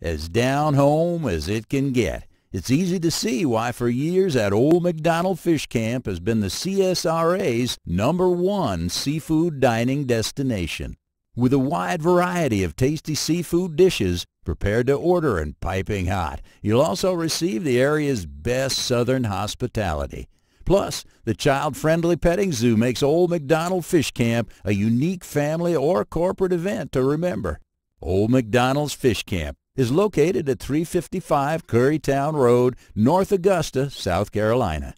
as down home as it can get. It's easy to see why for years that old McDonald Fish Camp has been the CSRA's number one seafood dining destination. With a wide variety of tasty seafood dishes prepared to order and piping hot, you'll also receive the area's best southern hospitality. Plus, the child-friendly petting zoo makes Old McDonald Fish Camp a unique family or corporate event to remember. Old McDonald's Fish Camp, is located at 355 Currytown Road, North Augusta, South Carolina.